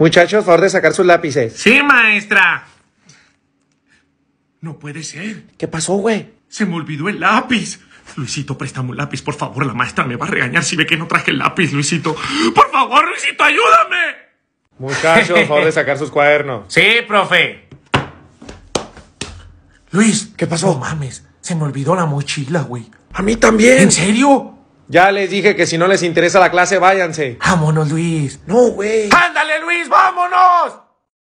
Muchachos, favor de sacar sus lápices. Sí, maestra. No puede ser. ¿Qué pasó, güey? Se me olvidó el lápiz. Luisito, préstame un lápiz, por favor. La maestra me va a regañar si ve que no traje el lápiz, Luisito. Por favor, Luisito, ayúdame. Muchachos, favor de sacar sus cuadernos. Sí, profe. Luis, ¿qué pasó? No mames, se me olvidó la mochila, güey. A mí también. ¿En serio? Ya les dije que si no les interesa la clase, váyanse. Vámonos, Luis. No, güey. Ándale, Luis, vámonos.